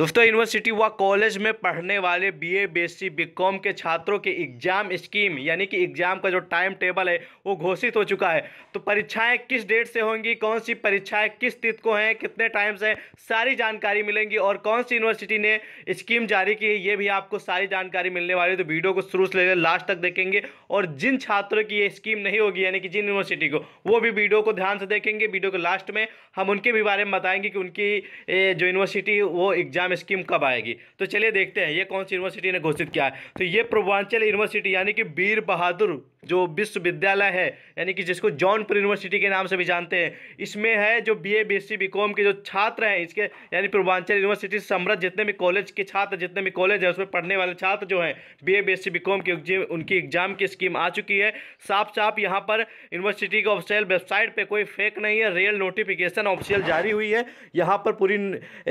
दोस्तों यूनिवर्सिटी व कॉलेज में पढ़ने वाले बीए बीएससी बीकॉम के छात्रों के एग्जाम स्कीम यानी कि एग्जाम का जो टाइम टेबल है वो घोषित हो चुका है तो परीक्षाएं किस डेट से होंगी कौन सी परीक्षाएं किस तिथि को हैं कितने टाइम से सारी जानकारी मिलेंगी और कौन सी यूनिवर्सिटी ने स्कीम जारी की है ये भी आपको सारी जानकारी मिलने वाली है तो वीडियो को शुरू से लेकर लास्ट तक देखेंगे और जिन छात्रों की ये स्कीम नहीं होगी यानी कि जिन यूनिवर्सिटी को वो भी वीडियो को ध्यान से देखेंगे वीडियो के लास्ट में हम उनके भी बारे में बताएंगे कि उनकी जो यूनिवर्सिटी वो एग्जाम एग्ज़ाम स्कीम कब आएगी तो चलिए देखते हैं ये कौन सी यूनिवर्सिटी ने घोषित किया है तो ये पूर्वांचल यूनिवर्सिटी यानी कि वीर बहादुर जो विश्वविद्यालय है यानी कि जिसको जौनपुर यूनिवर्सिटी के नाम से भी जानते हैं इसमें है जो B A B S C B com के जो छात्र हैं इसके यानी पूर्वांचल यूनिवर्सिटी समृद्ध जितने भी कॉलेज के छात्र जितने भी कॉलेज हैं उसमें पढ़ने वाले छात्र जो हैं B A B S C B com की उनकी एग्जाम की स्कीम आ चुकी है साफ साफ यहाँ पर यूनिवर्सिटी के ऑफिशियल वेबसाइट पर कोई फेक नहीं है रियल नोटिफिकेशन ऑफिशियल जारी हुई है यहाँ पर पूरी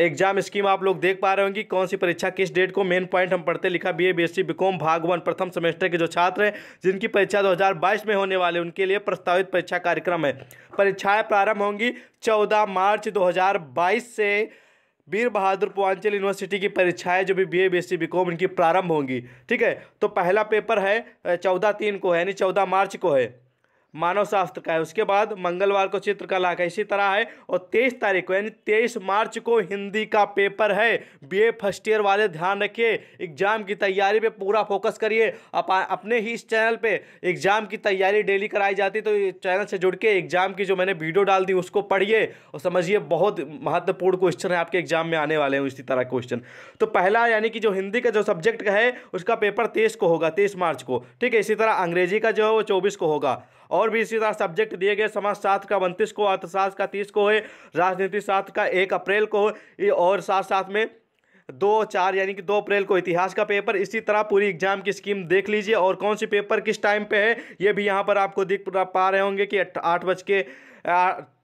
एग्जाम स्कीम आप लोग देख पा रहे होंगे कौन सी परीक्षा किस डेट को मेन पॉइंट हम पढ़ते लिखा B A B S C B com भाग वन प्रथम सेमेस्टर के जो छात्र हैं जिनकी परीक्षा परीक्षा 2022 में होने वाले उनके लिए प्रस्तावित परीक्षा कार्यक्रम है परीक्षाएं प्रारंभ होंगी 14 मार्च 2022 से वीर बहादुर पूर्वांचल यूनिवर्सिटी की परीक्षाएं जो भी B A B S C B com उनकी प्रारंभ होंगी ठीक है तो पहला पेपर है चौदह तीन को है यानी चौदह मार्च को है मानव शास्त्र का है उसके बाद मंगलवार को चित्रकला का इसी तरह है और तेईस तारीख को यानी तेईस मार्च को हिंदी का पेपर है बीए फर्स्ट ईयर वाले ध्यान रखिए एग्जाम की तैयारी पे पूरा फोकस करिए अपने ही इस चैनल पे एग्जाम की तैयारी डेली कराई जाती तो चैनल से जुड़ के एग्जाम की जो मैंने वीडियो डाल दी उसको पढ़िए और समझिए बहुत महत्वपूर्ण क्वेश्चन है आपके एग्जाम में आने वाले हैं इसी तरह क्वेश्चन तो पहला यानी कि जो हिंदी का जो सब्जेक्ट का है उसका पेपर तेईस को होगा तेईस मार्च को ठीक है इसी तरह अंग्रेजी का जो है वो चौबीस को होगा और भी इसी तरह सब्जेक्ट दिए गए समाजशास्त्र का उनतीस को अर्थशास्त्र का तीस को है राजनीति शास्त्र का एक अप्रैल को और साथ साथ में दो चार यानी कि दो अप्रैल को इतिहास का पेपर इसी तरह पूरी एग्जाम की स्कीम देख लीजिए और कौन सी पेपर किस टाइम पे है ये भी यहाँ पर आपको दिख पा रहे होंगे कि आठ बज के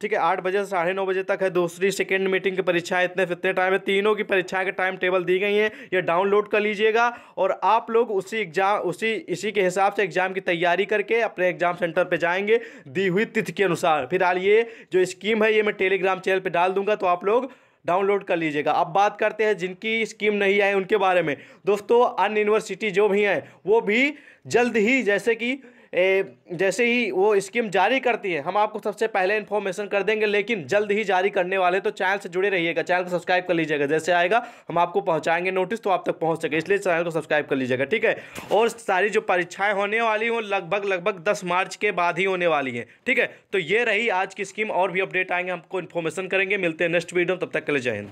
ठीक है आठ बजे से साढ़े नौ बजे तक है दूसरी सेकेंड मीटिंग की परीक्षा इतने इतने टाइम है तीनों की परीक्षा के टाइम टेबल दी गई है ये डाउनलोड कर लीजिएगा और आप लोग उसी एग्जाम उसी इसी के हिसाब से एग्जाम की तैयारी करके अपने एग्जाम सेंटर पे जाएंगे दी हुई तिथि के अनुसार फिलहाल ये जो स्कीम है ये मैं टेलीग्राम चैनल पर डाल दूंगा तो आप लोग डाउनलोड कर लीजिएगा अब बात करते हैं जिनकी स्कीम नहीं आई उनके बारे में दोस्तों अन्य यूनिवर्सिटी जो भी हैं वो भी जल्द ही जैसे कि जैसे ही वो स्कीम जारी करती है हम आपको सबसे पहले इन्फॉर्मेशन कर देंगे लेकिन जल्द ही जारी करने वाले तो चैनल से जुड़े रहिएगा चैनल को सब्सक्राइब कर लीजिएगा जैसे आएगा हम आपको पहुंचाएंगे नोटिस तो आप तक पहुँच सके इसलिए चैनल को सब्सक्राइब कर लीजिएगा ठीक है और सारी जो परीक्षाएँ होने वाली हों लगभग लगभग दस मार्च के बाद ही होने वाली हैं ठीक है तो ये रही आज की स्कीम और भी अपडेट आएंगे हमको इन्फॉर्मेशन करेंगे मिलते हैं नेक्स्ट वीडियो तब तक के लिए जय हिंद